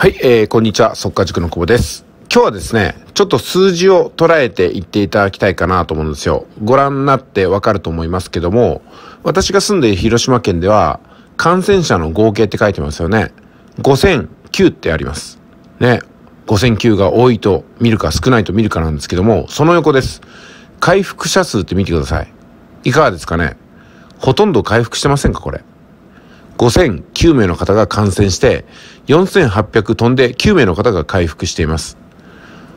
はい、えー、こんにちは、速化塾の久保です。今日はですね、ちょっと数字を捉えていっていただきたいかなと思うんですよ。ご覧になってわかると思いますけども、私が住んでいる広島県では、感染者の合計って書いてますよね。5009ってあります。ね。5009が多いと見るか少ないと見るかなんですけども、その横です。回復者数って見てください。いかがですかねほとんど回復してませんかこれ。5009名の方が感染して、4800飛んで9名の方が回復しています。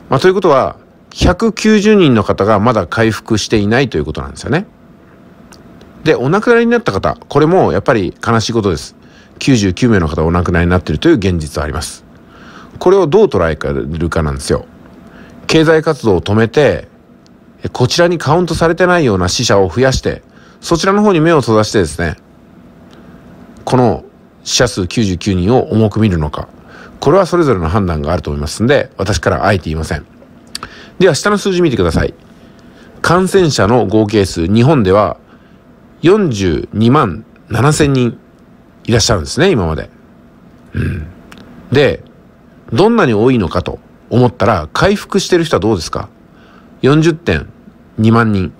まあ、ということは、190人の方がまだ回復していないということなんですよね。で、お亡くなりになった方、これもやっぱり悲しいことです。99名の方お亡くなりになっているという現実はあります。これをどう捉えるかなんですよ。経済活動を止めて、こちらにカウントされてないような死者を増やして、そちらの方に目を閉ざしてですね、この死者数99人を重く見るのか、これはそれぞれの判断があると思いますんで、私からあえて言いません。では、下の数字見てください。感染者の合計数、日本では42万7000人いらっしゃるんですね、今まで。うん。で、どんなに多いのかと思ったら、回復してる人はどうですか ?40.2 万人。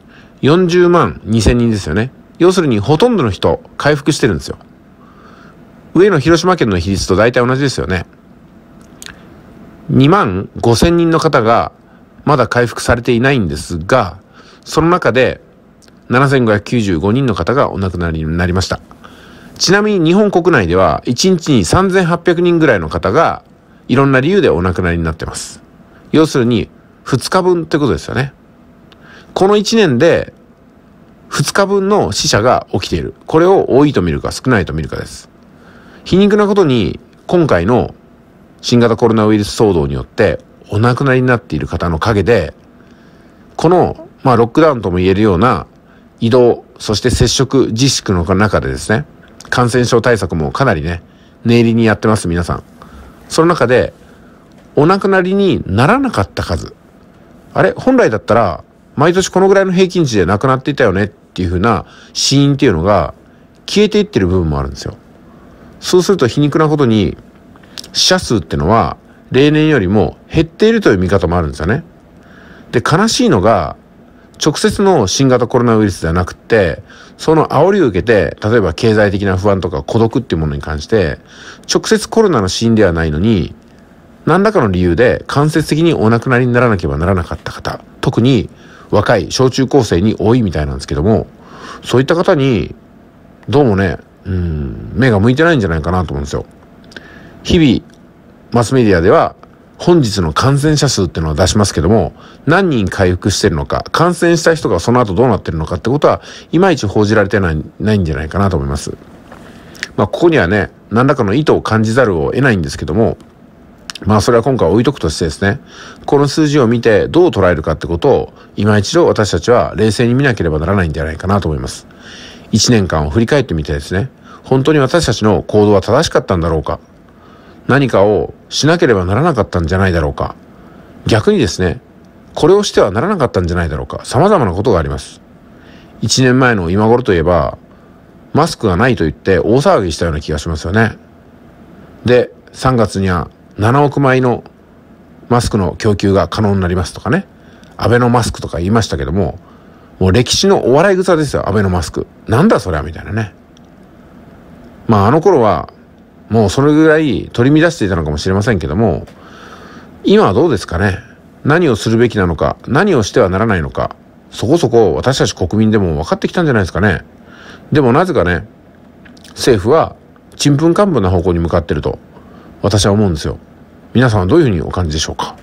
40万2000人ですよね。要するに、ほとんどの人、回復してるんですよ。上の広島県の比率と大体同じですよね。2万5千人の方がまだ回復されていないんですが、その中で7595人の方がお亡くなりになりました。ちなみに日本国内では1日に3800人ぐらいの方がいろんな理由でお亡くなりになってます。要するに2日分ってことですよね。この1年で2日分の死者が起きている。これを多いと見るか少ないと見るかです。皮肉なことに、今回の新型コロナウイルス騒動によってお亡くなりになっている方の陰で、この、まあ、ロックダウンとも言えるような移動、そして接触自粛の中でですね、感染症対策もかなりね、念入りにやってます、皆さん。その中で、お亡くなりにならなかった数。あれ本来だったら、毎年このぐらいの平均値で亡くなっていたよねっていう風な死因っていうのが消えていってる部分もあるんですよ。そうすると皮肉なことに、死者数ってのは、例年よりも減っているという見方もあるんですよね。で、悲しいのが、直接の新型コロナウイルスではなくて、その煽りを受けて、例えば経済的な不安とか孤独っていうものに関して、直接コロナの死因ではないのに、何らかの理由で間接的にお亡くなりにならなければならなかった方、特に若い小中高生に多いみたいなんですけども、そういった方に、どうもね、うん、目が向いてないんじゃないかなと思うんですよ。日々、マスメディアでは、本日の感染者数っていうのは出しますけども、何人回復してるのか、感染した人がその後どうなってるのかってことは、いまいち報じられてないないんじゃないかなと思います。まあ、ここにはね、何らかの意図を感じざるを得ないんですけども、まあそれは今回置いとくとしてですね、この数字を見てどう捉えるかってことを今一度私たちは冷静に見なければならないんじゃないかなと思います。1年間を振り返ってみてですね、本当に私たちの行動は正しかったんだろうか何かをしなければならなかったんじゃないだろうか逆にですね、これをしてはならなかったんじゃないだろうか様々なことがあります。1年前の今頃といえば、マスクがないと言って大騒ぎしたような気がしますよね。で、3月には7億枚のマスクの供給が可能になりますとかね、アベノマスクとか言いましたけども、もう歴史のお笑い草ですよ、アベノマスク。なんだそりゃ、みたいなね。まあ、あの頃は、もうそれぐらい取り乱していたのかもしれませんけども、今はどうですかね。何をするべきなのか、何をしてはならないのか、そこそこ私たち国民でも分かってきたんじゃないですかね。でもなぜかね、政府は、ちんぷんかんぷんな方向に向かってると、私は思うんですよ。皆さんはどういうふうにお感じでしょうか。